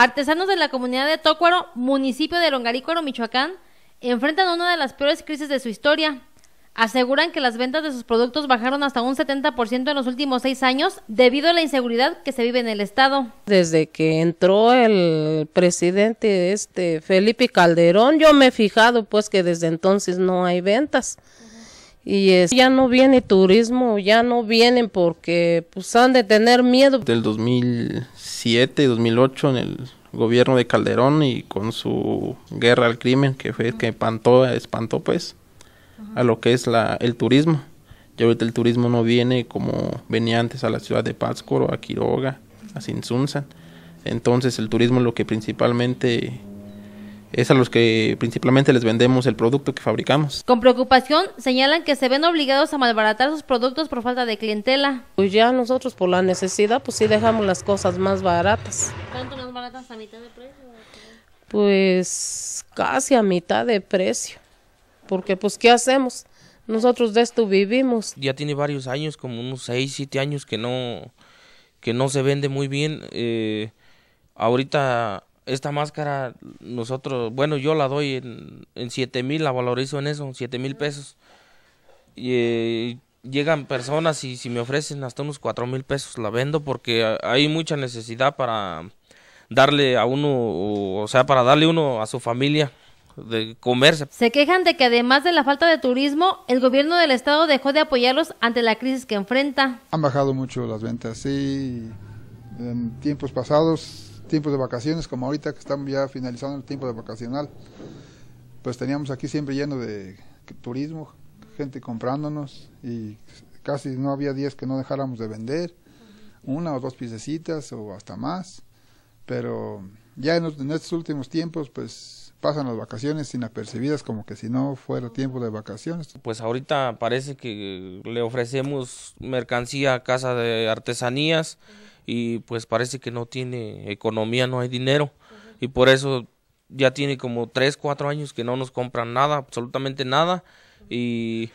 Artesanos de la comunidad de Tócuaro, municipio de Longarícuaro, Michoacán, enfrentan una de las peores crisis de su historia. Aseguran que las ventas de sus productos bajaron hasta un 70% en los últimos seis años debido a la inseguridad que se vive en el estado. Desde que entró el presidente este Felipe Calderón, yo me he fijado pues que desde entonces no hay ventas y ya no viene turismo, ya no vienen porque pues han de tener miedo. Del 2007 2008 en el gobierno de Calderón y con su guerra al crimen que fue que espantó, pues a lo que es la, el turismo. Ya ahorita el turismo no viene como venía antes a la ciudad de Pátzcuaro, a Quiroga, a Sinsunza. Entonces el turismo es lo que principalmente es a los que principalmente les vendemos el producto que fabricamos. Con preocupación señalan que se ven obligados a malbaratar sus productos por falta de clientela. Pues ya nosotros por la necesidad pues sí dejamos las cosas más baratas. ¿Cuánto más baratas a mitad de precio? Pues casi a mitad de precio, porque pues ¿qué hacemos? Nosotros de esto vivimos. Ya tiene varios años, como unos 6, 7 años que no, que no se vende muy bien. Eh, ahorita esta máscara nosotros, bueno, yo la doy en, en 7 mil, la valorizo en eso, 7 mil pesos. Y eh, llegan personas y si me ofrecen hasta unos 4 mil pesos, la vendo porque hay mucha necesidad para darle a uno, o sea, para darle uno a su familia de comerse. Se quejan de que además de la falta de turismo, el gobierno del estado dejó de apoyarlos ante la crisis que enfrenta. Han bajado mucho las ventas, sí. En tiempos pasados tiempos de vacaciones, como ahorita que estamos ya finalizando el tiempo de vacacional, pues teníamos aquí siempre lleno de turismo, gente comprándonos y casi no había días que no dejáramos de vender, una o dos piececitas o hasta más, pero ya en, estos últimos tiempos pues pasan las vacaciones inapercibidas como que si no fuera tiempo de vacaciones. Pues ahorita parece que le ofrecemos mercancía a casa de artesanías y pues parece que no tiene economía, no hay dinero y por eso ya tiene como 3, 4 años que no nos compran nada, absolutamente nada y,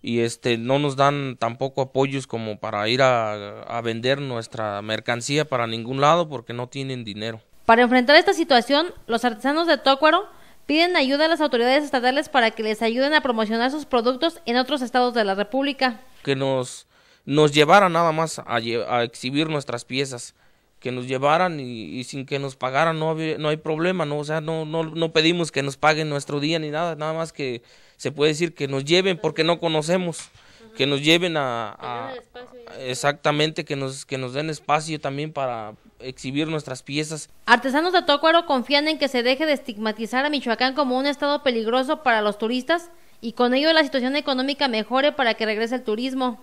y este no nos dan tampoco apoyos como para ir a, a vender nuestra mercancía para ningún lado porque no tienen dinero. Para enfrentar esta situación, los artesanos de Tócuaro piden ayuda a las autoridades estatales para que les ayuden a promocionar sus productos en otros estados de la República. Que nos nos llevaran nada más a, exhibir nuestras piezas, que nos llevaran y, sin que nos pagaran no, no hay problema, ¿no? O sea, no, no, no pedimos que nos paguen nuestro día ni nada, nada más que se puede decir que nos lleven porque no conocemos, que nos lleven a, exactamente, que nos, que nos den espacio también para exhibir nuestras piezas. Artesanos de Tocuaro confían en que se deje de estigmatizar a Michoacán como un estado peligroso para los turistas y con ello la situación económica mejore para que regrese el turismo.